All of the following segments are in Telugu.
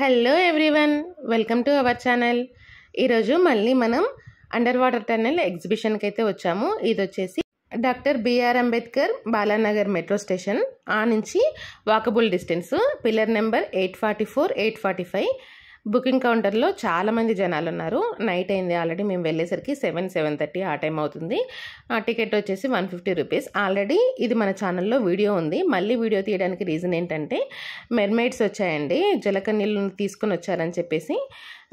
hello everyone welcome to our channel ఈరోజు మళ్ళీ మనం అండర్ వాటర్ టన్నెల్ ఎగ్జిబిషన్కి అయితే వచ్చాము ఇది వచ్చేసి doctor B R Ambedkar Balanagar metro station ఆ నుంచి walkable distance pillar number eight forty four eight forty five booking కౌంటర్లో చాలామంది జనాలు ఉన్నారు నైట్ అయింది ఆల్రెడీ మేము వెళ్ళేసరికి సెవెన్ సెవెన్ థర్టీ ఆ టైం అవుతుంది ఆ టికెట్ వచ్చేసి వన్ ఫిఫ్టీ రూపీస్ ఆల్రెడీ ఇది మన ఛానల్లో వీడియో ఉంది మళ్ళీ వీడియో తీయడానికి రీజన్ ఏంటంటే మెర్మైడ్స్ వచ్చాయండి జలకన్నీళ్ళు తీసుకుని వచ్చారని చెప్పేసి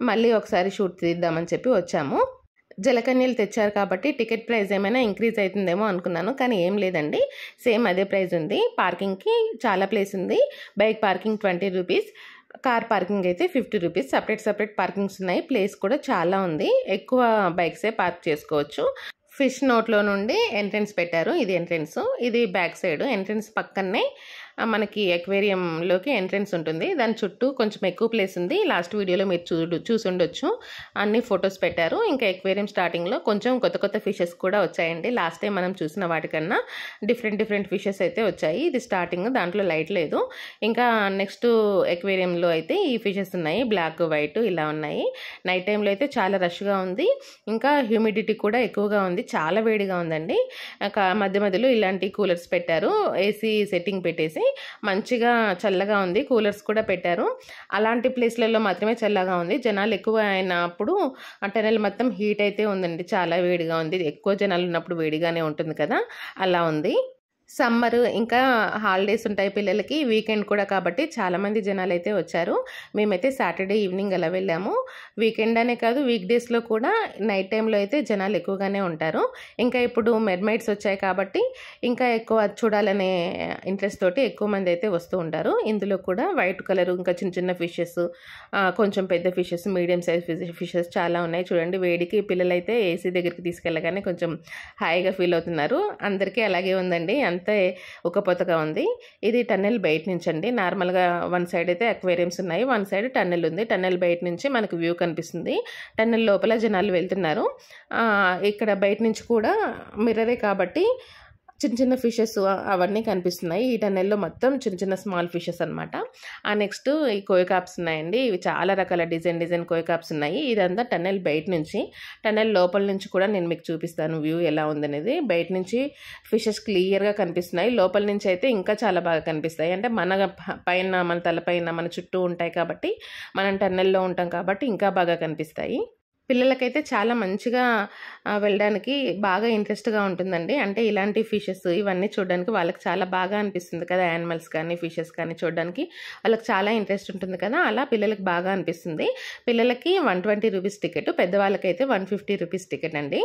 మళ్ళీ ఒకసారి షూట్ తీద్దామని చెప్పి వచ్చాము జలకన్యలు తెచ్చారు కాబట్టి టికెట్ ప్రైస్ ఏమైనా ఇంక్రీజ్ అవుతుందేమో అనుకున్నాను కానీ ఏం లేదండి సేమ్ అదే ప్రైస్ ఉంది పార్కింగ్కి చాలా ప్లేస్ ఉంది bike parking twenty rupees car parking అయితే fifty rupees separate separate parkings ఉన్నాయి ప్లేస్ కూడా చాలా ఉంది ఎక్కువ బైక్సే పార్క్ చేసుకోవచ్చు ఫిష్ నోట్లో నుండి ఎంట్రెన్స్ పెట్టారు ఇది ఎంట్రెన్స్ ఇది బ్యాక్ సైడ్ ఎంట్రెన్స్ పక్కనే మనకి అక్వేరియంలోకి ఎంట్రెన్స్ ఉంటుంది దాని చుట్టూ కొంచెం ఎక్కువ ప్లేస్ ఉంది లాస్ట్ వీడియోలో మీరు చూడు ఉండొచ్చు అన్ని ఫొటోస్ పెట్టారు ఇంకా ఎక్వేరియం స్టార్టింగ్లో కొంచెం కొత్త కొత్త ఫిషెస్ కూడా వచ్చాయండి లాస్ట్ టైం మనం చూసిన వాటికన్నా డిఫరెంట్ డిఫరెంట్ ఫిషెస్ అయితే వచ్చాయి ఇది స్టార్టింగ్ దాంట్లో లైట్ లేదు ఇంకా నెక్స్ట్ ఎక్వేరియంలో అయితే ఈ ఫిషెస్ ఉన్నాయి బ్లాక్ వైట్ ఇలా ఉన్నాయి నైట్ టైంలో అయితే చాలా రష్గా ఉంది ఇంకా హ్యూమిడిటీ కూడా ఎక్కువగా ఉంది చాలా వేడిగా ఉందండి మధ్య మధ్యలో ఇలాంటి కూలర్స్ పెట్టారు ఏసీ సెట్టింగ్ పెట్టేసి మంచిగా చల్లగా ఉంది కూలర్స్ కూడా పెట్టారు అలాంటి ప్లేస్లలో మాత్రమే చల్లగా ఉంది జనాలు ఎక్కువ అయినప్పుడు టెనల్ మొత్తం హీట్ అయితే ఉందండి చాలా వేడిగా ఉంది ఎక్కువ జనాలు ఉన్నప్పుడు వేడిగానే ఉంటుంది కదా అలా ఉంది సమ్మర్ ఇంకా హాలిడేస్ ఉంటాయి పిల్లలకి వీకెండ్ కూడా కాబట్టి చాలామంది జనాలు అయితే వచ్చారు మేమైతే సాటర్డే ఈవినింగ్ అలా వెళ్ళాము వీకెండ్ అనే కాదు వీక్ డేస్లో కూడా నైట్ టైంలో అయితే జనాలు ఎక్కువగానే ఉంటారు ఇంకా ఇప్పుడు మెడ్మైట్స్ వచ్చాయి కాబట్టి ఇంకా ఎక్కువ చూడాలనే ఇంట్రెస్ట్ తోటి ఎక్కువ మంది అయితే వస్తూ ఉంటారు ఇందులో కూడా వైట్ కలర్ ఇంకా చిన్న చిన్న ఫిషెస్ కొంచెం పెద్ద ఫిషెస్ మీడియం సైజ్ ఫిషెస్ చాలా ఉన్నాయి చూడండి వేడికి పిల్లలైతే ఏసీ దగ్గరికి తీసుకెళ్ళగానే కొంచెం హాయిగా ఫీల్ అవుతున్నారు అందరికీ అలాగే ఉందండి అయితే ఒక పొతక ఉంది ఇది టన్నెల్ బయట నుంచి అండి నార్మల్గా వన్ సైడ్ అయితే అక్వేరియమ్స్ ఉన్నాయి వన్ సైడ్ టన్నెల్ ఉంది టన్నెల్ బయట నుంచి మనకు వ్యూ కనిపిస్తుంది టన్నెల్ లోపల జనాలు వెళ్తున్నారు ఇక్కడ బయట నుంచి కూడా మిర్రరే కాబట్టి చిన్న చిన్న ఫిషెస్ అవన్నీ కనిపిస్తున్నాయి ఈ టన్నెల్లో మొత్తం చిన్న చిన్న స్మాల్ ఫిషెస్ అనమాట ఆ నెక్స్ట్ ఈ కోయకాప్స్ ఉన్నాయండి ఇవి చాలా రకాల డిజైన్ డిజైన్ కోయకాప్స్ ఉన్నాయి ఇదంతా టన్నెల్ బయట నుంచి టన్నెల్ లోపల నుంచి కూడా నేను మీకు చూపిస్తాను వ్యూ ఎలా ఉందనేది బయట నుంచి ఫిషెస్ క్లియర్గా కనిపిస్తున్నాయి లోపల నుంచి అయితే ఇంకా చాలా బాగా కనిపిస్తాయి అంటే మన పైన మన తలపైన మన చుట్టూ ఉంటాయి కాబట్టి మనం టన్నెల్లో ఉంటాం కాబట్టి ఇంకా బాగా కనిపిస్తాయి పిల్లలకైతే చాలా మంచిగా వెళ్ళడానికి బాగా ఇంట్రెస్ట్గా ఉంటుందండి అంటే ఇలాంటి ఫిషెస్ ఇవన్నీ చూడడానికి వాళ్ళకి చాలా బాగా అనిపిస్తుంది కదా యానిమల్స్ కానీ ఫిషెస్ కానీ చూడడానికి వాళ్ళకి చాలా ఇంట్రెస్ట్ ఉంటుంది కదా అలా పిల్లలకి బాగా అనిపిస్తుంది పిల్లలకి వన్ ట్వంటీ రూపీస్ టికెట్ పెద్దవాళ్ళకైతే వన్ ఫిఫ్టీ రూపీస్ టికెట్ అండి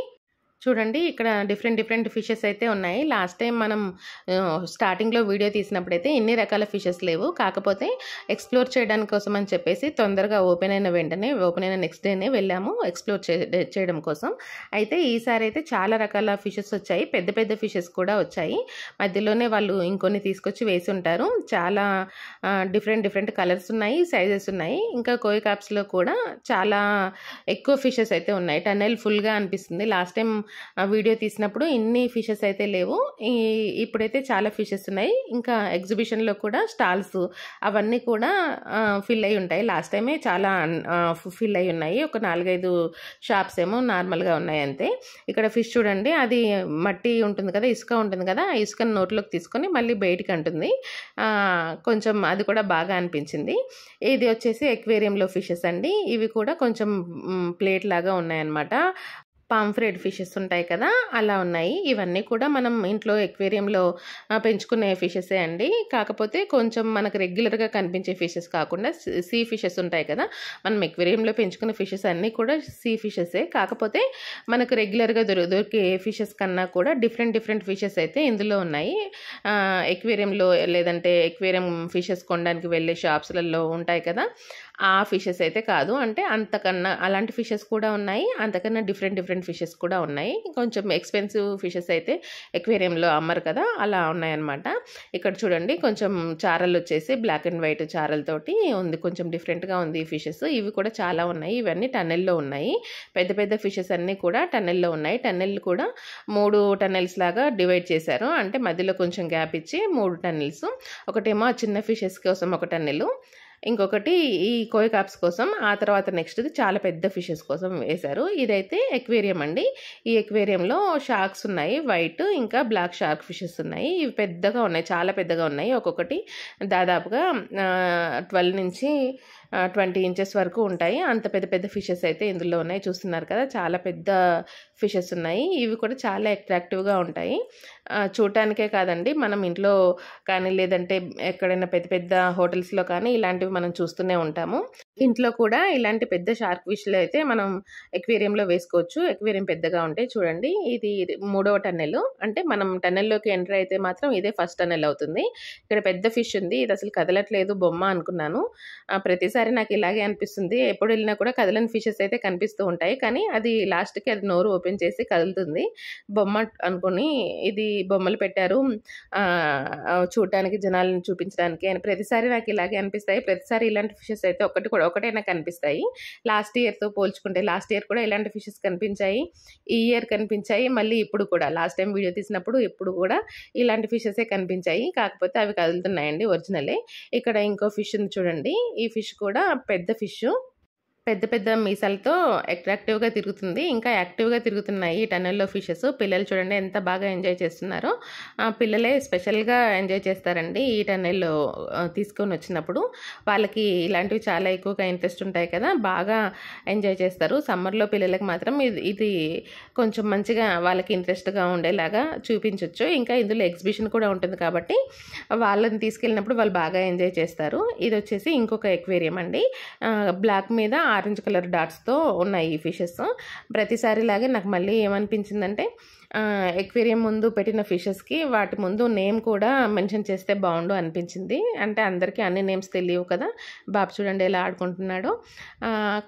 చూడండి ఇక్కడ డిఫరెంట్ డిఫరెంట్ ఫిషెస్ అయితే ఉన్నాయి లాస్ట్ టైం మనం స్టార్టింగ్లో వీడియో తీసినప్పుడైతే ఇన్ని రకాల ఫిషెస్ లేవు కాకపోతే ఎక్స్ప్లోర్ చేయడానికి కోసం అని చెప్పేసి తొందరగా ఓపెన్ అయిన వెంటనే ఓపెన్ అయిన నెక్స్ట్ డేనే వెళ్ళాము ఎక్స్ప్లోర్ చేయడం కోసం అయితే ఈసారి అయితే చాలా రకాల ఫిషెస్ వచ్చాయి పెద్ద పెద్ద ఫిషెస్ కూడా వచ్చాయి మధ్యలోనే వాళ్ళు ఇంకొన్ని తీసుకొచ్చి వేసి ఉంటారు చాలా డిఫరెంట్ డిఫరెంట్ కలర్స్ ఉన్నాయి సైజెస్ ఉన్నాయి ఇంకా కోయి కాప్స్లో కూడా చాలా ఎక్కువ ఫిషెస్ అయితే ఉన్నాయి టన్నెల్ ఫుల్గా అనిపిస్తుంది లాస్ట్ టైం వీడియో తీసినప్పుడు ఇన్ని ఫిషెస్ అయితే లేవు ఇప్పుడైతే చాలా ఫిషెస్ ఉన్నాయి ఇంకా ఎగ్జిబిషన్లో కూడా స్టాల్స్ అవన్నీ కూడా ఫిల్ అయి ఉంటాయి లాస్ట్ టైమే చాలా ఫిల్ అయి ఉన్నాయి ఒక నాలుగైదు షాప్స్ ఏమో నార్మల్గా ఉన్నాయి అంతే ఇక్కడ ఫిష్ చూడండి అది మట్టి ఉంటుంది కదా ఇసుక ఉంటుంది కదా ఆ ఇసుకను నోట్లోకి తీసుకొని మళ్ళీ బయటికి అంటుంది కొంచెం అది కూడా బాగా అనిపించింది ఇది వచ్చేసి ఎక్వేరియంలో ఫిషెస్ అండి ఇవి కూడా కొంచెం ప్లేట్ లాగా ఉన్నాయన్నమాట పాంఫ్రెడ్ ఫిషెస్ ఉంటాయి కదా అలా ఉన్నాయి ఇవన్నీ కూడా మనం ఇంట్లో ఎక్వేరియంలో పెంచుకునే ఫిషెసే అండి కాకపోతే కొంచెం మనకు రెగ్యులర్గా కనిపించే ఫిషెస్ కాకుండా సీ ఫిషెస్ ఉంటాయి కదా మనం ఎక్వేరియంలో పెంచుకునే ఫిషెస్ అన్నీ కూడా సీ ఫిషెసే కాకపోతే మనకు రెగ్యులర్గా దొరి దొరికే ఫిషెస్ కన్నా కూడా డిఫరెంట్ డిఫరెంట్ ఫిషెస్ అయితే ఇందులో ఉన్నాయి ఎక్వేరియంలో లేదంటే ఎక్వేరియం ఫిషెస్ కొనడానికి వెళ్ళే షాప్స్లలో ఉంటాయి కదా ఆ ఫిషెస్ అయితే కాదు అంటే అంతకన్నా అలాంటి ఫిషెస్ కూడా ఉన్నాయి అంతకన్నా డిఫరెంట్ డిఫరెంట్ డిఫరెంట్ ఫిషెస్ కూడా ఉన్నాయి కొంచెం ఎక్స్పెన్సివ్ ఫిషెస్ అయితే ఎక్వేరియంలో అమ్మరు కదా అలా ఉన్నాయన్నమాట ఇక్కడ చూడండి కొంచెం చారలు వచ్చేసి బ్లాక్ అండ్ వైట్ చారలతోటి ఉంది కొంచెం డిఫరెంట్గా ఉంది ఈ ఫిషెస్ ఇవి కూడా చాలా ఉన్నాయి ఇవన్నీ టన్నెల్లో ఉన్నాయి పెద్ద పెద్ద ఫిషెస్ అన్నీ కూడా టన్నెల్లో ఉన్నాయి టన్నెల్ కూడా మూడు టన్నెల్స్ లాగా డివైడ్ చేశారు అంటే మధ్యలో కొంచెం గ్యాప్ ఇచ్చి మూడు టన్నెల్స్ ఒకటేమో చిన్న ఫిషెస్ కోసం ఒక టన్నెలు ఇంకొకటి ఈ కోయ కోసం ఆ తర్వాత నెక్స్ట్ చాలా పెద్ద ఫిషెస్ కోసం వేశారు ఇదైతే ఎక్వేరియం అండి ఈ ఎక్వేరియంలో షార్క్స్ ఉన్నాయి వైట్ ఇంకా బ్లాక్ షార్క్ ఫిషెస్ ఉన్నాయి ఇవి పెద్దగా ఉన్నాయి చాలా పెద్దగా ఉన్నాయి ఒక్కొక్కటి దాదాపుగా ట్వెల్వ్ నుంచి ట్వంటీ ఇంచెస్ వరకు ఉంటాయి అంత పెద్ద పెద్ద ఫిషెస్ అయితే ఇందులో ఉన్నాయి చూస్తున్నారు కదా చాలా పెద్ద ఫిషెస్ ఉన్నాయి ఇవి కూడా చాలా అట్రాక్టివ్గా ఉంటాయి చూడటానికే కాదండి మనం ఇంట్లో కానీ లేదంటే ఎక్కడైనా పెద్ద పెద్ద హోటల్స్లో కానీ ఇలాంటివి మనం చూస్తూనే ఉంటాము ఇంట్లో కూడా ఇలాంటి పెద్ద షార్క్ ఫిష్లు అయితే మనం ఎక్వేరియంలో వేసుకోవచ్చు ఎక్వేరియం పెద్దగా ఉంటాయి చూడండి ఇది మూడవ టన్నెల్ అంటే మనం టన్నెల్లోకి ఎంటర్ అయితే మాత్రం ఇదే ఫస్ట్ టన్నెల్ అవుతుంది ఇక్కడ పెద్ద ఫిష్ ఉంది ఇది అసలు కదలట్లేదు బొమ్మ అనుకున్నాను ప్రతి ప్రతిసారి నాకు ఇలాగే అనిపిస్తుంది ఎప్పుడు వెళ్ళినా కూడా కదలని ఫిషెస్ అయితే కనిపిస్తూ ఉంటాయి కానీ అది లాస్ట్కి అది నోరు ఓపెన్ చేసి కదులుతుంది బొమ్మ అనుకుని ఇది బొమ్మలు పెట్టారు చూడటానికి జనాలను చూపించడానికి అని ప్రతిసారి నాకు ఇలాగే అనిపిస్తాయి ప్రతిసారి ఇలాంటి ఫిషెస్ అయితే ఒకటి కూడా ఒకటే నాకు కనిపిస్తాయి లాస్ట్ ఇయర్తో పోల్చుకుంటే లాస్ట్ ఇయర్ కూడా ఇలాంటి ఫిషెస్ కనిపించాయి ఈ ఇయర్ కనిపించాయి మళ్ళీ ఇప్పుడు కూడా లాస్ట్ టైం వీడియో తీసినప్పుడు ఇప్పుడు కూడా ఇలాంటి ఫిషెసే కనిపించాయి కాకపోతే అవి కదులుతున్నాయండి ఒరిజినలే ఇక్కడ ఇంకో ఫిష్ ఉంది చూడండి ఈ ఫిష్ కూడా పెద్ద ఫిష్ పెద్ద పెద్ద మీసాలతో అట్రాక్టివ్గా తిరుగుతుంది ఇంకా యాక్టివ్గా తిరుగుతున్నాయి ఈ టనల్లో ఫిషెస్ పిల్లలు చూడండి ఎంత బాగా ఎంజాయ్ చేస్తున్నారో పిల్లలే స్పెషల్గా ఎంజాయ్ చేస్తారండి ఈ టన్నెల్లో తీసుకొని వచ్చినప్పుడు వాళ్ళకి ఇలాంటివి చాలా ఎక్కువగా ఇంట్రెస్ట్ ఉంటాయి కదా బాగా ఎంజాయ్ చేస్తారు సమ్మర్లో పిల్లలకు మాత్రం ఇది ఇది కొంచెం మంచిగా వాళ్ళకి ఇంట్రెస్ట్గా ఉండేలాగా చూపించవచ్చు ఇంకా ఇందులో ఎగ్జిబిషన్ కూడా ఉంటుంది కాబట్టి వాళ్ళని తీసుకెళ్ళినప్పుడు వాళ్ళు బాగా ఎంజాయ్ చేస్తారు ఇది వచ్చేసి ఇంకొక ఎక్వేరియం అండి బ్లాక్ మీద ఆరెంజ్ కలర్ డాట్స్తో ఉన్నాయి ఈ ఫిషెస్ ప్రతిసారిలాగే నాకు మళ్ళీ ఏమనిపించిందంటే ఎక్వేరియం ముందు పెట్టిన ఫిషెస్కి వాటి ముందు నేమ్ కూడా మెన్షన్ చేస్తే బాగుండు అనిపించింది అంటే అందరికీ అన్ని నేమ్స్ తెలియవు కదా బాబు చూడండి ఎలా ఆడుకుంటున్నాడో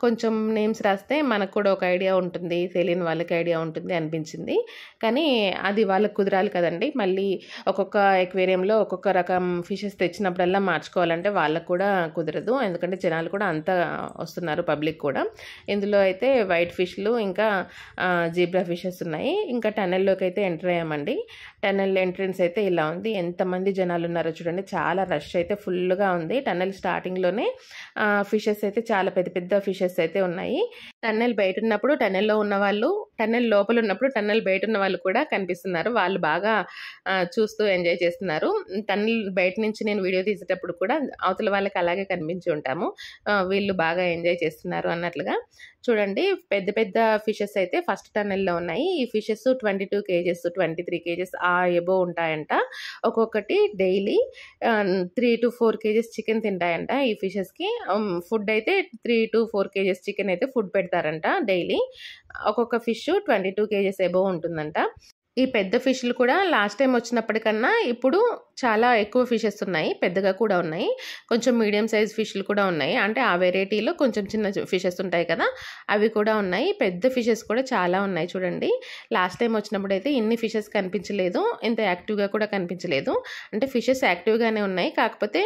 కొంచెం నేమ్స్ రాస్తే మనకు కూడా ఒక ఐడియా ఉంటుంది తెలియని వాళ్ళకి ఐడియా ఉంటుంది అనిపించింది కానీ అది వాళ్ళకు కుదరాలి కదండి మళ్ళీ ఒక్కొక్క ఎక్వేరియంలో ఒక్కొక్క రకం ఫిషెస్ తెచ్చినప్పుడల్లా మార్చుకోవాలంటే వాళ్ళకు కూడా కుదరదు ఎందుకంటే జనాలు కూడా అంత వస్తున్నారు పబ్లిక్ కూడా ఇందులో అయితే వైట్ ఫిష్లు ఇంకా జీబ్రా ఫిషెస్ ఉన్నాయి ఇంకా టన్ టెన్నెల్లోకి అయితే ఎంటర్ అయ్యామండి టెన్నెల్ ఎంట్రెన్స్ అయితే ఇలా ఉంది ఎంతమంది జనాలు ఉన్నారో చూడండి చాలా రష్ అయితే ఫుల్గా ఉంది టన్నెల్ స్టార్టింగ్లోనే ఫిషెస్ అయితే చాలా పెద్ద పెద్ద ఫిషెస్ అయితే ఉన్నాయి టన్నెల్ బయట ఉన్నప్పుడు టన్నెల్లో ఉన్న వాళ్ళు టన్నెల్ లోపల ఉన్నప్పుడు టన్నెల్ బయట ఉన్న వాళ్ళు కూడా కనిపిస్తున్నారు వాళ్ళు బాగా చూస్తూ ఎంజాయ్ చేస్తున్నారు టన్నెల్ బయట నుంచి నేను వీడియో తీసేటప్పుడు కూడా అవతల వాళ్ళకి అలాగే కనిపించి ఉంటాము వీళ్ళు బాగా ఎంజాయ్ చేస్తున్నారు అన్నట్లుగా చూడండి పెద్ద పెద్ద ఫిషెస్ అయితే ఫస్ట్ టన్నెల్లో ఉన్నాయి ఈ fishes twenty two kgs twenty three kgs ఆ ఎబో ఉంటాయంట ఒక్కొక్కటి daily three to four kgs chicken తింటాయంట ఈ ఫిషెస్కి ఫుడ్ అయితే three to four kgs chicken అయితే ఫుడ్ పెడతారంట డైలీ ఒక్కొక్క fish twenty two kgs above ఉంటుందంట ఈ పెద్ద ఫిష్లు కూడా లాస్ట్ టైం వచ్చినప్పటికన్నా ఇప్పుడు చాలా ఎక్కువ ఫిషెస్ ఉన్నాయి పెద్దగా కూడా ఉన్నాయి కొంచెం మీడియం సైజ్ ఫిష్లు కూడా ఉన్నాయి అంటే ఆ వెరైటీలో కొంచెం చిన్న ఫిషెస్ ఉంటాయి కదా అవి కూడా ఉన్నాయి పెద్ద ఫిషెస్ కూడా చాలా ఉన్నాయి చూడండి లాస్ట్ టైం వచ్చినప్పుడు అయితే ఇన్ని ఫిషెస్ కనిపించలేదు ఇంత యాక్టివ్గా కూడా కనిపించలేదు అంటే ఫిషెస్ యాక్టివ్గానే ఉన్నాయి కాకపోతే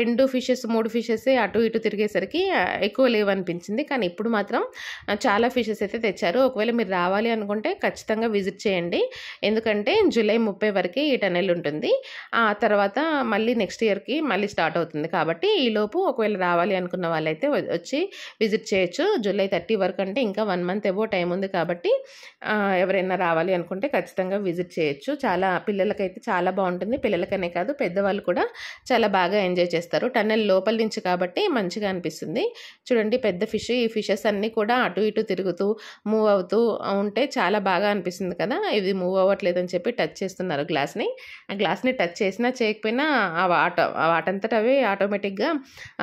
రెండు ఫిషెస్ మూడు ఫిషెస్ అటు ఇటు తిరిగేసరికి ఎక్కువ లేవు అనిపించింది కానీ ఇప్పుడు మాత్రం చాలా ఫిషెస్ అయితే తెచ్చారు ఒకవేళ మీరు రావాలి అనుకుంటే ఖచ్చితంగా విజిట్ చేయండి ఎందుకంటే జూలై ముప్పై వరకే ఈ టనెల్ ఉంటుంది ఆ తర్వాత మళ్ళీ నెక్స్ట్ ఇయర్కి మళ్ళీ స్టార్ట్ అవుతుంది కాబట్టి ఈలోపు ఒకవేళ రావాలి అనుకున్న వాళ్ళైతే వచ్చి విజిట్ చేయొచ్చు జూలై థర్టీ వరకు అంటే ఇంకా వన్ మంత్ ఎవో టైం ఉంది కాబట్టి ఎవరైనా రావాలి అనుకుంటే ఖచ్చితంగా విజిట్ చేయొచ్చు చాలా పిల్లలకైతే చాలా బాగుంటుంది పిల్లలకనే కాదు పెద్దవాళ్ళు కూడా చాలా బాగా ఎంజాయ్ చేస్తారు టన్నెల్ లోపల నుంచి కాబట్టి మంచిగా అనిపిస్తుంది చూడండి పెద్ద ఫిష్ ఈ ఫిషెస్ అన్నీ కూడా అటు ఇటు తిరుగుతూ మూవ్ అవుతూ ఉంటే చాలా బాగా అనిపిస్తుంది కదా ఇది మూవ్ అవ్వట్లేదు అని చెప్పి టచ్ చేస్తున్నారు గ్లాస్ని ఆ గ్లాస్ని టచ్ చేసి చేసినా చేయకపోయినా ఆ ఆటో వాటంతట అవి ఆటోమేటిక్గా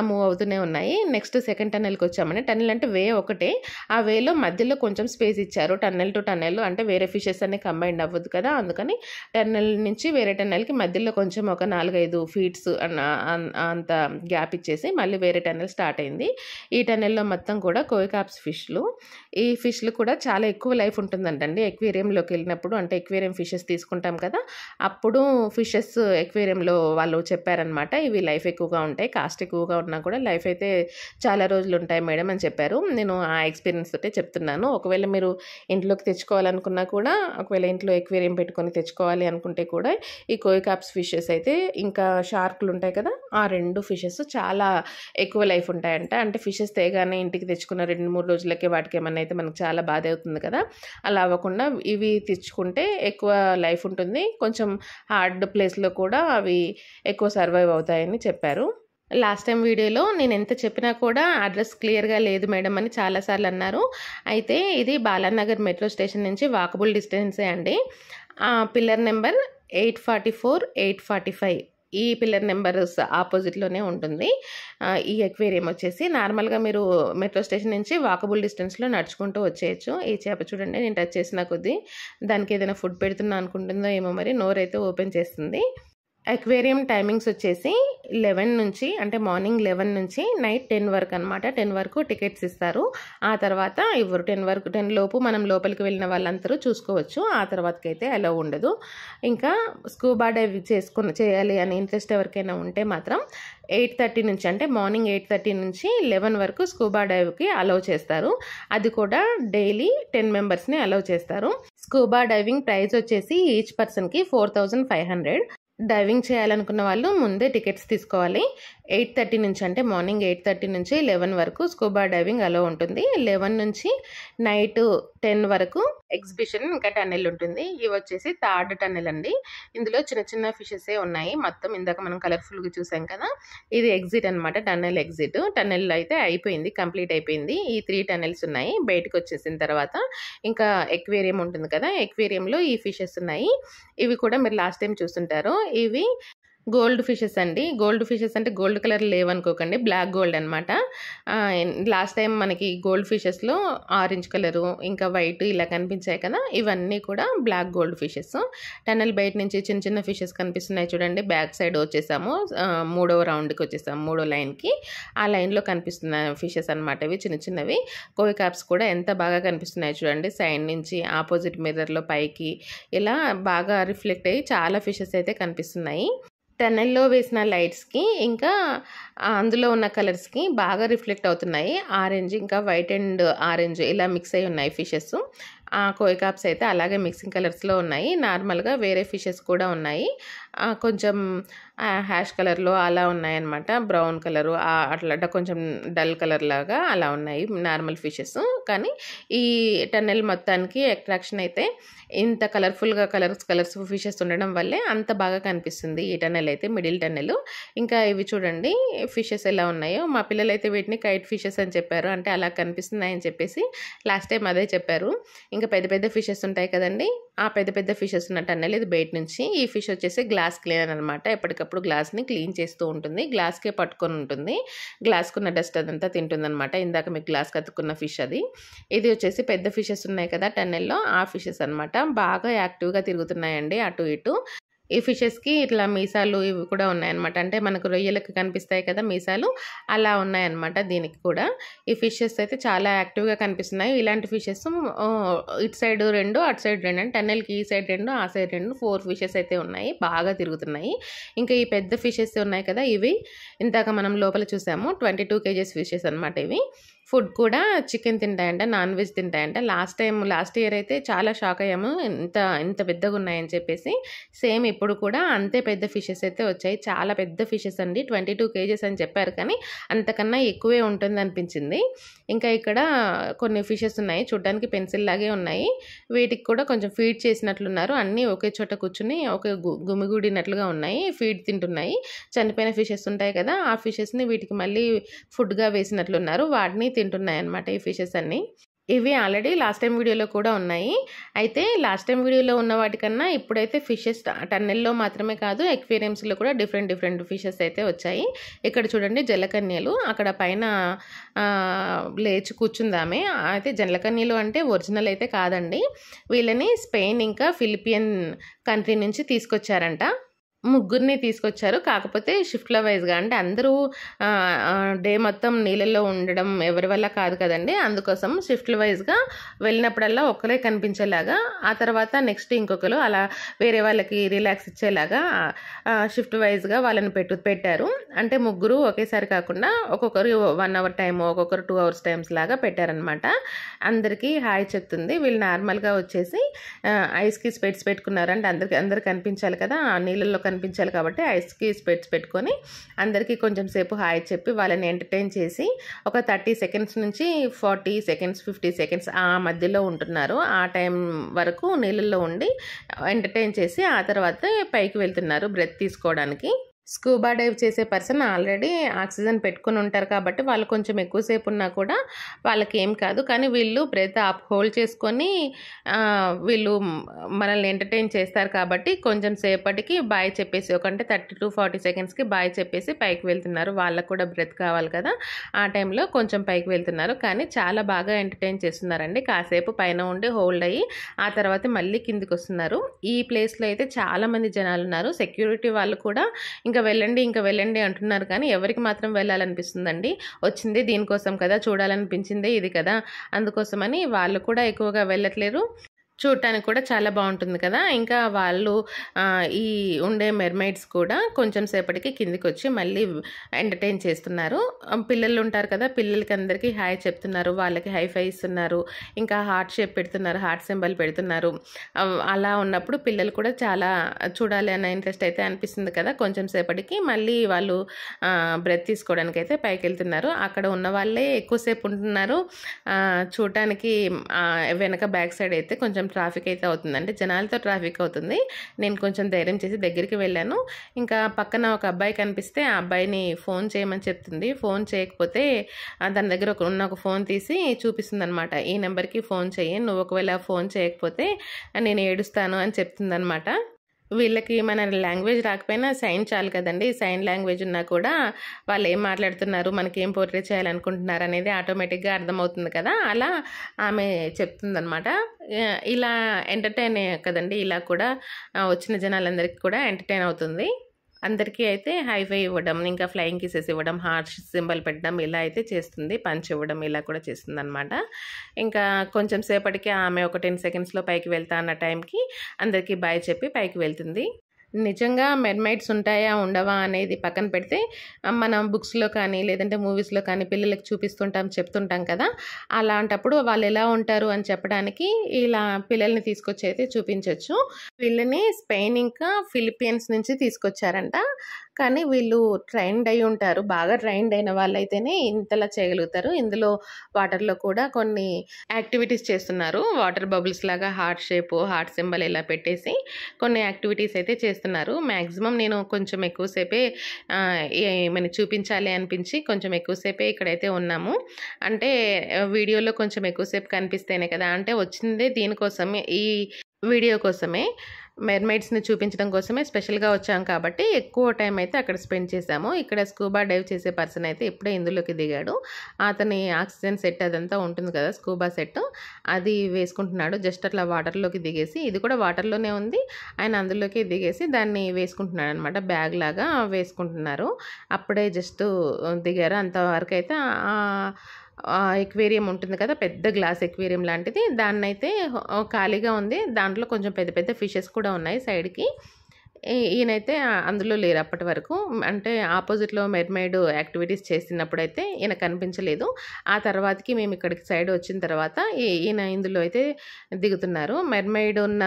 మూవ్ అవుతూనే ఉన్నాయి నెక్స్ట్ సెకండ్ టన్నెల్కి వచ్చామని టన్నెల్ అంటే వే ఒకటే ఆ వేలో మధ్యలో కొంచెం స్పేస్ ఇచ్చారు టన్నెల్ టు టన్నెల్ అంటే వేరే ఫిషెస్ అన్నీ కంబైండ్ అవ్వదు కదా అందుకని టన్నెల్ నుంచి వేరే టన్నెల్కి మధ్యలో కొంచెం ఒక నాలుగైదు ఫీట్స్ అంత గ్యాప్ ఇచ్చేసి మళ్ళీ వేరే టన్నెల్ స్టార్ట్ అయింది ఈ టన్నెల్లో మొత్తం కూడా కోయికాప్స్ ఫిష్లు ఈ ఫిష్లు కూడా చాలా ఎక్కువ లైఫ్ ఉంటుందంటండి ఎక్వేరియంలోకి వెళ్ళినప్పుడు అంటే ఎక్వేరియం ఫిషెస్ తీసుకుంటాం కదా అప్పుడు ఫిషెస్ ఎక్వేరియంలో వాళ్ళు చెప్పారనమాట ఇవి లైఫ్ ఎక్కువగా ఉంటాయి కాస్ట్ ఎక్కువగా ఉన్నా కూడా లైఫ్ అయితే చాలా రోజులు ఉంటాయి మేడం అని చెప్పారు నేను ఆ ఎక్స్పీరియన్స్ తోటే చెప్తున్నాను ఒకవేళ మీరు ఇంట్లోకి తెచ్చుకోవాలనుకున్నా కూడా ఒకవేళ ఇంట్లో ఎక్వేరియం పెట్టుకొని తెచ్చుకోవాలి అనుకుంటే కూడా ఈ కోయికాప్స్ ఫిషెస్ అయితే ఇంకా షార్క్లు ఉంటాయి కదా ఆ రెండు ఫిషెస్ చాలా ఎక్కువ లైఫ్ ఉంటాయంట అంటే ఫిషెస్ తేగానే ఇంటికి తెచ్చుకున్న రెండు మూడు రోజులకే వాటికి ఏమన్నా అయితే మనకు చాలా బాధ అవుతుంది కదా అలా అవ్వకుండా ఇవి తెచ్చుకుంటే ఎక్కువ లైఫ్ ఉంటుంది కొంచెం హార్డ్ ప్లేస్లో కూడా కూడా అవి ఎక్కువ సర్వైవ్ అవుతాయని చెప్పారు లాస్ట్ టైం వీడియోలో నేను ఎంత చెప్పినా కూడా అడ్రస్ క్లియర్గా లేదు మేడం అని చాలాసార్లు అన్నారు అయితే ఇది బాలానగర్ మెట్రో స్టేషన్ నుంచి వాకబుల్ డిస్టెన్సే అండి pillar number eight forty four eight forty five ఈ పిల్లర్ నెంబర్ ఆపోజిట్లోనే ఉంటుంది ఈ ఎక్వేరియం వచ్చేసి నార్మల్గా మీరు మెట్రో స్టేషన్ నుంచి వాకబుల్ డిస్టెన్స్లో నడుచుకుంటూ వచ్చేయచ్చు ఈ చేప చూడండి నేను టచ్ చేసిన కొద్దీ దానికి ఏదైనా ఫుడ్ పెడుతున్నా అనుకుంటుందో ఏమో మరి నోరైతే ఓపెన్ చేస్తుంది అక్వేరియం టైమింగ్స్ వచ్చేసి లెవెన్ నుంచి అంటే మార్నింగ్ లెవెన్ నుంచి నైట్ టెన్ వరకు అనమాట టెన్ వరకు టికెట్స్ ఇస్తారు ఆ తర్వాత ఇవ్వరు టెన్ వరకు టెన్ లోపు మనం లోపలికి వెళ్ళిన వాళ్ళందరూ చూసుకోవచ్చు ఆ తర్వాతకి అయితే అలా ఉండదు ఇంకా స్కూబా డైవ్ చేసుకుని చేయాలి అని ఇంట్రెస్ట్ ఎవరికైనా ఉంటే మాత్రం ఎయిట్ థర్టీ నుంచి అంటే మార్నింగ్ ఎయిట్ థర్టీ నుంచి లెవెన్ వరకు స్కూబా డైవ్కి అలౌ చేస్తారు అది కూడా డైలీ టెన్ మెంబర్స్ని అలౌ చేస్తారు స్కూబా డైవింగ్ ప్రైస్ వచ్చేసి ఈచ్ పర్సన్కి four thousand five hundred diving చేయాలనుకున్న వాళ్ళు ముందే టికెట్స్ తీసుకోవాలి ఎయిట్ థర్టీ నుంచి అంటే మార్నింగ్ ఎయిట్ థర్టీ నుంచి లెవెన్ వరకు స్కూబా డైవింగ్ అలో ఉంటుంది లెవెన్ నుంచి నైట్ టెన్ వరకు ఎగ్జిబిషన్ ఇంకా టన్నెల్ ఉంటుంది ఇవి వచ్చేసి థర్డ్ టన్నెల్ అండి ఇందులో చిన్న చిన్న ఫిషెసే ఉన్నాయి మొత్తం ఇందాక మనం కలర్ఫుల్గా చూసాం కదా ఇది ఎగ్జిట్ అనమాట టన్నెల్ ఎగ్జిట్ టన్నెల్ అయితే అయిపోయింది కంప్లీట్ అయిపోయింది ఈ త్రీ టన్నెల్స్ ఉన్నాయి బయటకు వచ్చేసిన తర్వాత ఇంకా ఎక్వేరియం ఉంటుంది కదా ఎక్వేరియంలో ఈ ఫిషెస్ ఉన్నాయి ఇవి కూడా మీరు లాస్ట్ టైం చూస్తుంటారు ఇవి గోల్డ్ ఫిషెస్ అండి గోల్డ్ ఫిషెస్ అంటే గోల్డ్ కలర్ లేవనుకోకండి బ్లాక్ గోల్డ్ అనమాట లాస్ట్ టైం మనకి గోల్డ్ ఫిషెస్లో ఆరెంజ్ కలరు ఇంకా వైట్ ఇలా కనిపించాయి కదా ఇవన్నీ కూడా బ్లాక్ గోల్డ్ ఫిషెస్ టనల్ బయట నుంచి చిన్న చిన్న ఫిషెస్ కనిపిస్తున్నాయి చూడండి బ్యాక్ సైడ్ వచ్చేసాము మూడవ రౌండ్కి వచ్చేసాము మూడో లైన్కి ఆ లైన్లో కనిపిస్తున్న ఫిషెస్ అనమాట ఇవి చిన్న చిన్నవి కోవి క్యాప్స్ కూడా ఎంత బాగా కనిపిస్తున్నాయి చూడండి సైడ్ నుంచి ఆపోజిట్ మిర్రర్లో పైకి ఇలా బాగా రిఫ్లెక్ట్ అయ్యి చాలా ఫిషెస్ అయితే కనిపిస్తున్నాయి టనెల్లో వేసిన లైట్స్కి ఇంకా అందులో ఉన్న కలర్స్కి బాగా రిఫ్లెక్ట్ అవుతున్నాయి ఆరెంజ్ ఇంకా వైట్ అండ్ ఆరెంజ్ ఇలా మిక్స్ అయి ఉన్నాయి ఫిషెస్ కోయకాప్స్ అయితే అలాగే మిక్సింగ్ కలర్స్లో ఉన్నాయి నార్మల్గా వేరే ఫిషెస్ కూడా ఉన్నాయి కొంచెం హ్యాష్ కలర్లో అలా ఉన్నాయన్నమాట బ్రౌన్ కలరు అట్లా కొంచెం డల్ కలర్ లాగా అలా ఉన్నాయి నార్మల్ ఫిషెస్ కానీ ఈ టన్నెల్ మొత్తానికి అట్రాక్షన్ అయితే ఇంత కలర్ఫుల్గా కలర్స్ కలర్స్ ఫిషెస్ ఉండడం వల్లే అంత బాగా కనిపిస్తుంది ఈ టన్నెల్ అయితే మిడిల్ టన్నెల్ ఇంకా ఇవి చూడండి ఫిషెస్ ఎలా ఉన్నాయో మా పిల్లలు అయితే వీటిని కైట్ ఫిషెస్ అని చెప్పారు అంటే అలా కనిపిస్తున్నాయని చెప్పేసి లాస్ట్ టైం అదే చెప్పారు ఇంకా పెద్ద పెద్ద ఫిషెస్ ఉంటాయి కదండి ఆ పెద్ద పెద్ద ఫిషెస్ ఉన్నట్టు అనలేదు బయట నుంచి ఈ ఫిష్ వచ్చేసి గ్లాస్ క్లీనర్ అనమాట ఎప్పటికప్పుడు గ్లాస్ని క్లీన్ చేస్తూ ఉంటుంది గ్లాస్కే పట్టుకొని ఉంటుంది గ్లాస్కున్న డస్ట్ అదంతా తింటుందనమాట ఇందాక మీకు గ్లాస్ కత్తుకున్న ఫిష్ అది ఇది వచ్చేసి పెద్ద ఫిషెస్ ఉన్నాయి కదా టన్నెల్లో ఆ ఫిషెస్ అనమాట బాగా యాక్టివ్గా తిరుగుతున్నాయండి అటు ఇటు ఈ ఫిషెస్కి ఇట్లా మీసాలు ఇవి కూడా ఉన్నాయన్నమాట అంటే మనకు రొయ్యలకు కనిపిస్తాయి కదా మీసాలు అలా ఉన్నాయన్నమాట దీనికి కూడా ఈ ఫిషెస్ అయితే చాలా యాక్టివ్గా కనిపిస్తున్నాయి ఇలాంటి ఫిషెస్ ఇటు సైడ్ రెండు అటు సైడ్ రెండు అంటే టన్నెల్కి ఈ సైడ్ రెండు ఆ సైడ్ రెండు ఫోర్ ఫిషెస్ అయితే ఉన్నాయి బాగా తిరుగుతున్నాయి ఇంకా ఈ పెద్ద ఫిషెస్ ఉన్నాయి కదా ఇవి ఇంతక మనం లోపల చూసాము ట్వంటీ టూ కేజెస్ ఫిషెస్ అనమాట ఇవి ఫుడ్ కూడా చికెన్ తింటాయంట నాన్ వెజ్ తింటాయంట లాస్ట్ టైం లాస్ట్ ఇయర్ అయితే చాలా షాక్ అయ్యాము ఇంత ఇంత పెద్దగా ఉన్నాయని చెప్పేసి సేమ్ ఇప్పుడు కూడా అంతే పెద్ద ఫిషెస్ అయితే వచ్చాయి చాలా పెద్ద ఫిషెస్ అండి ట్వంటీ టూ కేజెస్ అని చెప్పారు కానీ అంతకన్నా ఎక్కువే ఉంటుంది అనిపించింది ఇంకా ఇక్కడ కొన్ని ఫిషెస్ ఉన్నాయి చూడ్డానికి పెన్సిల్ లాగే ఉన్నాయి వీటికి కూడా కొంచెం ఫీడ్ చేసినట్లున్నారు అన్నీ ఒకే చోట కూర్చుని ఒకే గుమిగూడినట్లుగా ఉన్నాయి ఫీడ్ తింటున్నాయి చనిపోయిన ఫిషెస్ ఉంటాయి కదా ఆ ఫిషెస్ని వీటికి మళ్ళీ ఫుడ్గా వేసినట్లున్నారు వాటిని తింటున్నాయి అన్నమాట ఈ ఫిషెస్ అన్నీ ఇవి ఆల్రెడీ లాస్ట్ టైం వీడియోలో కూడా ఉన్నాయి అయితే లాస్ట్ టైం వీడియోలో ఉన్న వాటికన్నా ఇప్పుడైతే ఫిషెస్ టన్నెల్లో మాత్రమే కాదు ఎక్స్పీరియన్స్లో కూడా డిఫరెంట్ డిఫరెంట్ ఫిషెస్ అయితే వచ్చాయి ఇక్కడ చూడండి జలకన్యలు అక్కడ పైన లేచి కూర్చుందామే అయితే జలకన్యలు అంటే ఒరిజినల్ అయితే కాదండి వీళ్ళని స్పెయిన్ ఇంకా ఫిలిపియన్ కంట్రీ నుంచి తీసుకొచ్చారంట ముగ్గురిని తీసుకొచ్చారు కాకపోతే షిఫ్ట్ల వైజ్గా అంటే అందరూ డే మొత్తం నీళ్ళల్లో ఉండడం ఎవరి వల్ల కాదు కదండి అందుకోసం షిఫ్ట్ల వైజ్గా వెళ్ళినప్పుడల్లా ఒక్కరే కనిపించేలాగా ఆ తర్వాత నెక్స్ట్ ఇంకొకరు అలా వేరే వాళ్ళకి రిలాక్స్ ఇచ్చేలాగా షిఫ్ట్ వైజ్గా వాళ్ళని పెట్టు పెట్టారు అంటే ముగ్గురు ఒకేసారి కాకుండా ఒక్కొక్కరు వన్ అవర్ టైము ఒక్కొక్కరు టూ అవర్స్ టైమ్స్ లాగా పెట్టారనమాట అందరికీ హాయ్ చెప్తుంది వీళ్ళు నార్మల్గా వచ్చేసి ఐస్కి స్పెట్స్ పెట్టుకున్నారంటే అందరికి అందరు కనిపించాలి కదా ఆ నీళ్ళల్లో కనిపి కనిపించాలి కాబట్టి ఐస్కి స్పెట్స్ పెట్టుకొని అందరికీ కొంచెం సేపు హాయ్ చెప్పి వాళ్ళని ఎంటర్టైన్ చేసి ఒక థర్టీ సెకండ్స్ నుంచి ఫార్టీ సెకండ్స్ ఫిఫ్టీ సెకండ్స్ ఆ మధ్యలో ఉంటున్నారు ఆ టైం వరకు నీళ్ళల్లో ఉండి ఎంటర్టైన్ చేసి ఆ తర్వాత పైకి వెళ్తున్నారు బ్రెత్ తీసుకోవడానికి స్కూబా డైవ్ చేసే పర్సన్ ఆల్రెడీ ఆక్సిజన్ పెట్టుకుని ఉంటారు కాబట్టి వాళ్ళు కొంచెం ఎక్కువసేపు ఉన్నా కూడా వాళ్ళకి ఏం కాదు కానీ వీళ్ళు బ్రెత్ అప్ హోల్డ్ చేసుకొని వీళ్ళు మనల్ని ఎంటర్టైన్ చేస్తారు కాబట్టి కొంచెం సేపటికి బాయ్ చెప్పేసి ఒకంటే థర్టీ టు ఫార్టీ సెకండ్స్కి బాయ్ చెప్పేసి పైకి వెళ్తున్నారు వాళ్ళకు కూడా బ్రెత్ కావాలి కదా ఆ టైంలో కొంచెం పైకి వెళ్తున్నారు కానీ చాలా బాగా ఎంటర్టైన్ చేస్తున్నారండి కాసేపు పైన ఉండి హోల్డ్ అయ్యి ఆ తర్వాత మళ్ళీ కిందికి వస్తున్నారు ఈ ప్లేస్లో అయితే చాలామంది జనాలు ఉన్నారు సెక్యూరిటీ వాళ్ళు కూడా ఇంకా ఇంకా వెళ్ళండి ఇంకా వెళ్ళండి అంటున్నారు కానీ ఎవరికి మాత్రం వెళ్ళాలనిపిస్తుందండి వచ్చింది దీనికోసం కదా చూడాలనిపించింది ఇది కదా అందుకోసమని వాళ్ళు కూడా ఎక్కువగా వెళ్ళట్లేరు చూడటానికి కూడా చాలా బాగుంటుంది కదా ఇంకా వాళ్ళు ఈ ఉండే మెర్మైడ్స్ కూడా కొంచెం సేపటికి కిందికి వచ్చి మళ్ళీ ఎంటర్టైన్ చేస్తున్నారు పిల్లలు ఉంటారు కదా పిల్లలకి అందరికీ హాయ్ చెప్తున్నారు వాళ్ళకి హైఫై ఇస్తున్నారు ఇంకా హార్ట్ షేప్ పెడుతున్నారు హార్ట్ సింబల్ పెడుతున్నారు అలా ఉన్నప్పుడు పిల్లలు కూడా చాలా చూడాలి అన్న ఇంట్రెస్ట్ అయితే అనిపిస్తుంది కదా కొంచెం సేపటికి మళ్ళీ వాళ్ళు బ్రెత్ తీసుకోవడానికి అయితే పైకి వెళ్తున్నారు అక్కడ ఉన్న వాళ్ళే ఎక్కువసేపు ఉంటున్నారు చూడటానికి వెనక బ్యాక్ సైడ్ అయితే కొంచెం కొంచెం ట్రాఫిక్ అయితే అవుతుందంటే జనాలతో ట్రాఫిక్ అవుతుంది నేను కొంచెం ధైర్యం చేసి దగ్గరికి వెళ్ళాను ఇంకా పక్కన ఒక అబ్బాయి కనిపిస్తే ఆ అబ్బాయిని ఫోన్ చేయమని చెప్తుంది ఫోన్ చేయకపోతే దాని దగ్గర ఒక ఉన్న ఒక ఫోన్ తీసి చూపిస్తుంది అనమాట ఈ నెంబర్కి ఫోన్ చేయి నువ్వు ఒకవేళ ఫోన్ చేయకపోతే నేను ఏడుస్తాను అని చెప్తుందనమాట వీళ్ళకి మన లాంగ్వేజ్ రాకపోయినా సైన్ చాలు కదండి సైన్ లాంగ్వేజ్ ఉన్నా కూడా వాళ్ళు ఏం మాట్లాడుతున్నారు మనకి ఏం పోర్ట్రే చేయాలనుకుంటున్నారు అనేది ఆటోమేటిక్గా అర్థమవుతుంది కదా అలా ఆమె చెప్తుందనమాట ఇలా ఎంటర్టైన్ కదండి ఇలా కూడా వచ్చిన జనాలందరికీ కూడా ఎంటర్టైన్ అవుతుంది అందరికీ అయితే హైఫై ఇవ్వడం ఇంకా ఫ్లయింగ్ కిసెస్ ఇవ్వడం హార్ట్ సింబల్ పెట్టడం ఇలా అయితే చేస్తుంది పంచ్ ఇవ్వడం ఇలా కూడా చేస్తుంది అనమాట ఇంకా కొంచెం సేపటికి ఆమె ఒక టెన్ సెకండ్స్లో పైకి వెళ్తా అన్న టైంకి అందరికీ బాయ్ చెప్పి పైకి వెళ్తుంది నిజంగా మెర్మైడ్స్ ఉంటాయా ఉండవా అనేది పక్కన పెడితే మనం బుక్స్లో కానీ లేదంటే మూవీస్లో కానీ పిల్లలకు చూపిస్తుంటాం చెప్తుంటాం కదా అలాంటప్పుడు వాళ్ళు ఎలా ఉంటారు అని చెప్పడానికి ఇలా పిల్లల్ని తీసుకొచ్చి అయితే చూపించవచ్చు వీళ్ళని స్పెయిన్ ఇంకా ఫిలిపీన్స్ నుంచి తీసుకొచ్చారంట కానీ వీళ్ళు ట్రైన్డ్ అయి ఉంటారు బాగా ట్రైన్డ్ అయిన వాళ్ళైతేనే ఇంతలా చేయగలుగుతారు ఇందులో వాటర్లో కూడా కొన్ని యాక్టివిటీస్ చేస్తున్నారు వాటర్ బబుల్స్ లాగా హార్ట్ షేప్ హార్ట్ సింబల్ ఇలా పెట్టేసి కొన్ని యాక్టివిటీస్ అయితే చేస్తున్నారు మ్యాక్సిమం నేను కొంచెం ఎక్కువసేపే ఏమైనా చూపించాలి అనిపించి కొంచెం ఎక్కువసేపే ఇక్కడైతే ఉన్నాము అంటే వీడియోలో కొంచెం ఎక్కువసేపు కనిపిస్తేనే కదా అంటే వచ్చిందే దీనికోసమే ఈ వీడియో కోసమే మెర్మైడ్స్ని చూపించడం కోసమే స్పెషల్గా వచ్చాం కాబట్టి ఎక్కువ టైం అయితే అక్కడ స్పెండ్ చేశాము ఇక్కడ స్కూబా డైవ్ చేసే పర్సన్ అయితే ఇప్పుడే ఇందులోకి దిగాడు అతని ఆక్సిజన్ సెట్ అదంతా ఉంటుంది కదా స్కూబా సెట్ అది వేసుకుంటున్నాడు జస్ట్ అట్లా వాటర్లోకి దిగేసి ఇది కూడా వాటర్లోనే ఉంది ఆయన అందులోకి దిగేసి దాన్ని వేసుకుంటున్నాడు అనమాట బ్యాగ్ లాగా వేసుకుంటున్నారు అప్పుడే జస్ట్ దిగారు అంతవరకు అయితే ఎక్వేరియం ఉంటుంది కదా పెద్ద గ్లాస్ ఎక్వేరియం లాంటిది దాన్ని అయితే ఖాళీగా ఉంది దాంట్లో కొంచెం పెద్ద పెద్ద ఫిషెస్ కూడా ఉన్నాయి సైడ్కి ఈయనైతే అందులో లేరు అప్పటి వరకు అంటే ఆపోజిట్లో మెర్మైడ్ యాక్టివిటీస్ చేసినప్పుడు అయితే ఈయన కనిపించలేదు ఆ తర్వాతకి మేము ఇక్కడికి సైడ్ వచ్చిన తర్వాత ఈయన ఇందులో అయితే దిగుతున్నారు మెర్మైడ్ ఉన్న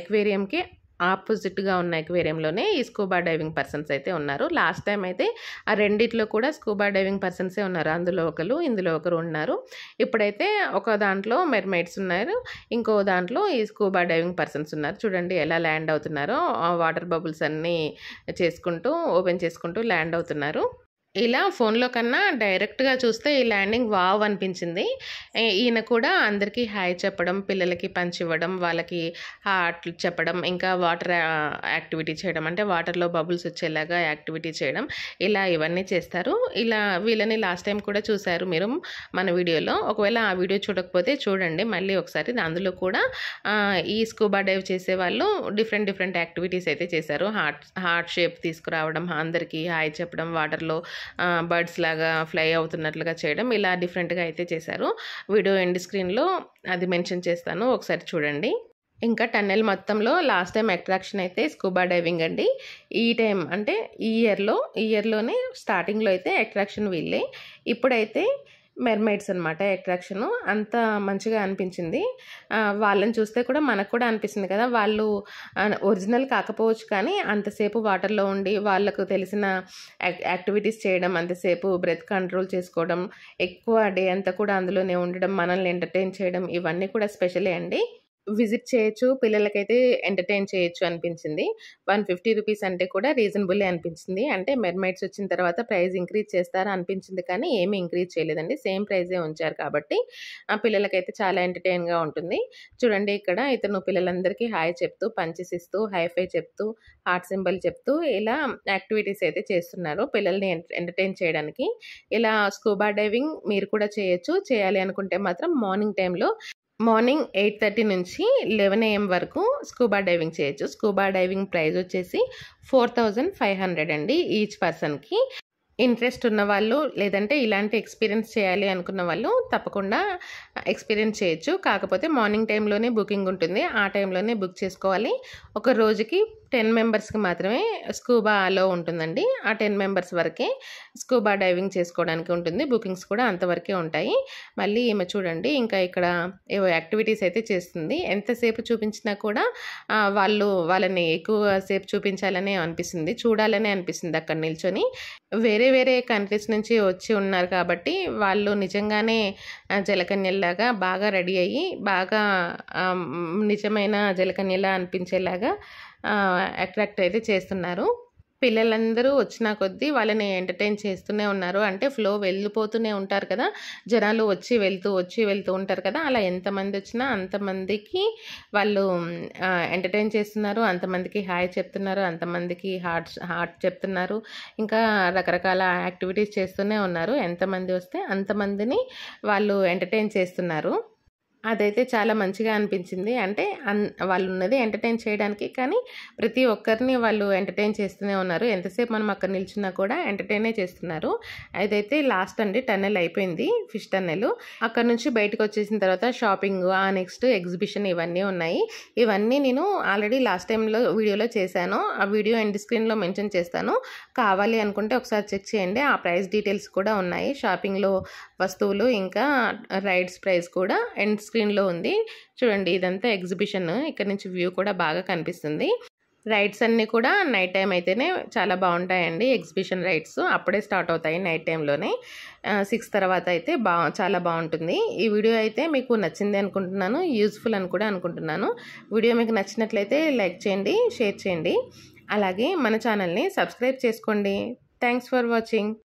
ఎక్వేరియంకి ఆపోజిట్గా ఉన్న ఎక్వేరియంలోనే ఈ స్కూబా డైవింగ్ పర్సన్స్ అయితే ఉన్నారు లాస్ట్ టైం అయితే ఆ రెండిట్లో కూడా స్కూబా డైవింగ్ పర్సన్సే ఉన్నారు అందులో ఒకరు ఇందులో ఒకరు ఉన్నారు ఇప్పుడైతే ఒక దాంట్లో మెర్మైడ్స్ ఉన్నారు ఇంకో దాంట్లో ఈ స్కూబా డైవింగ్ పర్సన్స్ ఉన్నారు చూడండి ఎలా ల్యాండ్ అవుతున్నారో వాటర్ బబుల్స్ అన్నీ చేసుకుంటూ ఓపెన్ చేసుకుంటూ ల్యాండ్ అవుతున్నారు ఇలా ఫోన్లో కన్నా డైరెక్ట్గా చూస్తే ఈ ల్యాండింగ్ వావ్ అనిపించింది ఈయన కూడా అందరికీ హాయ్ చెప్పడం పిల్లలకి పంచి ఇవ్వడం వాళ్ళకి ఆటలు చెప్పడం ఇంకా వాటర్ యాక్టివిటీ చేయడం అంటే వాటర్లో బబుల్స్ వచ్చేలాగా యాక్టివిటీ చేయడం ఇలా ఇవన్నీ చేస్తారు ఇలా వీళ్ళని లాస్ట్ టైం కూడా చూశారు మీరు మన వీడియోలో ఒకవేళ ఆ వీడియో చూడకపోతే చూడండి మళ్ళీ ఒకసారి అందులో కూడా ఈ స్కూబా డైవ్ చేసే వాళ్ళు డిఫరెంట్ డిఫరెంట్ యాక్టివిటీస్ అయితే చేశారు హార్ట్ హార్ట్ షేప్ తీసుకురావడం అందరికీ హాయ్ చెప్పడం వాటర్లో బర్డ్స్ లాగా ఫ్లై అవుతున్నట్లుగా చేయడం ఇలా డిఫరెంట్గా అయితే చేశారు వీడియో ఎండ్ స్క్రీన్లో అది మెన్షన్ చేస్తాను ఒకసారి చూడండి ఇంకా టన్నెల్ మొత్తంలో లాస్ట్ టైం అట్రాక్షన్ అయితే స్కూబా డైవింగ్ అండి ఈ టైం అంటే ఈ ఇయర్లో ఈ ఇయర్లోనే స్టార్టింగ్లో అయితే అట్రాక్షన్ వీళ్ళే ఇప్పుడైతే మెర్మైడ్స్ అనమాట అట్రాక్షన్ అంత మంచిగా అనిపించింది వాళ్ళని చూస్తే కూడా మనకు కూడా అనిపిస్తుంది కదా వాళ్ళు ఒరిజినల్ కాకపోవచ్చు కానీ అంతసేపు వాటర్లో ఉండి వాళ్ళకు తెలిసిన యాక్టివిటీస్ చేయడం అంతసేపు బ్రెత్ కంట్రోల్ చేసుకోవడం ఎక్కువ డే అంతా కూడా అందులోనే ఉండడం మనల్ని ఎంటర్టైన్ చేయడం ఇవన్నీ కూడా స్పెషలే అండి విజిట్ చేయొచ్చు పిల్లలకైతే ఎంటర్టైన్ చేయొచ్చు అనిపించింది వన్ ఫిఫ్టీ రూపీస్ అంటే కూడా రీజనబుల్ అనిపించింది అంటే మెర్మైట్స్ వచ్చిన తర్వాత ప్రైస్ ఇంక్రీజ్ చేస్తారా అనిపించింది కానీ ఏమీ ఇంక్రీజ్ చేయలేదండి సేమ్ ప్రైజే ఉంచారు కాబట్టి ఆ పిల్లలకైతే చాలా ఎంటర్టైన్గా ఉంటుంది చూడండి ఇక్కడ ఇతను పిల్లలందరికీ హాయ్ చెప్తూ పంచెస్ ఇస్తూ హైఫై చెప్తూ హార్ట్ సింబల్ చెప్తూ ఇలా యాక్టివిటీస్ అయితే చేస్తున్నారు పిల్లల్ని ఎంటర్టైన్ చేయడానికి ఇలా స్కూబా డైవింగ్ మీరు కూడా చేయొచ్చు చేయాలి అనుకుంటే మాత్రం మార్నింగ్ టైంలో మార్నింగ్ ఎయిట్ థర్టీ నుంచి లెవెన్ ఏఎం వరకు స్కూబా డైవింగ్ చేయొచ్చు స్కూబా డైవింగ్ ప్రైస్ వచ్చేసి ఫోర్ థౌజండ్ ఫైవ్ హండ్రెడ్ అండి ఈచ్ పర్సన్కి ఇంట్రెస్ట్ ఉన్నవాళ్ళు లేదంటే ఇలాంటి ఎక్స్పీరియన్స్ చేయాలి అనుకున్న వాళ్ళు తప్పకుండా ఎక్స్పీరియన్స్ చేయొచ్చు కాకపోతే మార్నింగ్ టైంలోనే బుకింగ్ ఉంటుంది ఆ టైంలోనే బుక్ చేసుకోవాలి ఒక రోజుకి టెన్ మెంబర్స్కి మాత్రమే స్కూబా అలో ఉంటుందండి ఆ టెన్ మెంబర్స్ వరకే స్కూబా డైవింగ్ చేసుకోవడానికి ఉంటుంది బుకింగ్స్ కూడా అంతవరకే ఉంటాయి మళ్ళీ ఈమె చూడండి ఇంకా ఇక్కడ ఏవో యాక్టివిటీస్ అయితే చేస్తుంది ఎంతసేపు చూపించినా కూడా వాళ్ళు వాళ్ళని ఎక్కువ సేపు చూపించాలనే అనిపిస్తుంది చూడాలనే అనిపిస్తుంది అక్కడ నిల్చొని వేరే వేరే కంట్రీస్ నుంచి వచ్చి ఉన్నారు కాబట్టి వాళ్ళు నిజంగానే జలకన్యల్లాగా బాగా రెడీ అయ్యి బాగా నిజమైన జలకన్యలా అనిపించేలాగా అట్రాక్ట్ అయితే చేస్తున్నారు పిల్లలందరూ వచ్చిన కొద్దీ వాళ్ళని ఎంటర్టైన్ చేస్తూనే ఉన్నారు అంటే ఫ్లో వెళ్ళిపోతూనే ఉంటారు కదా జనాలు వచ్చి వెళ్తూ వచ్చి వెళ్తూ ఉంటారు కదా అలా ఎంతమంది వచ్చినా అంతమందికి వాళ్ళు ఎంటర్టైన్ చేస్తున్నారు అంతమందికి హాయ్ చెప్తున్నారు అంతమందికి హార్ట్ హార్ట్ చెప్తున్నారు ఇంకా రకరకాల యాక్టివిటీస్ చేస్తూనే ఉన్నారు ఎంతమంది వస్తే అంతమందిని వాళ్ళు ఎంటర్టైన్ చేస్తున్నారు అదైతే చాలా మంచిగా అనిపించింది అంటే అన్ వాళ్ళు ఉన్నది ఎంటర్టైన్ చేయడానికి కానీ ప్రతి ఒక్కరిని వాళ్ళు ఎంటర్టైన్ చేస్తూనే ఉన్నారు ఎంతసేపు మనం అక్కడ నిల్చున్నా కూడా ఎంటర్టైనే చేస్తున్నారు అదైతే లాస్ట్ అండి టన్నెల్ అయిపోయింది ఫిష్ టన్నెల్ అక్కడ నుంచి బయటకు వచ్చేసిన తర్వాత షాపింగ్ ఆ నెక్స్ట్ ఎగ్జిబిషన్ ఇవన్నీ ఉన్నాయి ఇవన్నీ నేను ఆల్రెడీ లాస్ట్ టైంలో వీడియోలో చేశాను ఆ వీడియో ఎండ్ స్క్రీన్లో మెన్షన్ చేస్తాను కావాలి అనుకుంటే ఒకసారి చెక్ చేయండి ఆ ప్రైస్ డీటెయిల్స్ కూడా ఉన్నాయి షాపింగ్లో వస్తువులు ఇంకా రైడ్స్ ప్రైస్ కూడా ఎండ్ స్క్రీన్లో ఉంది చూడండి ఇదంతా ఎగ్జిబిషన్ ఇక్కడ నుంచి వ్యూ కూడా బాగా కనిపిస్తుంది రైడ్స్ అన్నీ కూడా నైట్ టైం అయితేనే చాలా బాగుంటాయండి ఎగ్జిబిషన్ రైడ్స్ అప్పుడే స్టార్ట్ అవుతాయి నైట్ టైంలోనే సిక్స్ తర్వాత అయితే బా చాలా బాగుంటుంది ఈ వీడియో అయితే మీకు నచ్చింది అనుకుంటున్నాను యూజ్ఫుల్ అని కూడా అనుకుంటున్నాను వీడియో మీకు నచ్చినట్లయితే లైక్ చేయండి షేర్ చేయండి అలాగే మన ఛానల్ని సబ్స్క్రైబ్ చేసుకోండి థ్యాంక్స్ ఫర్ వాచింగ్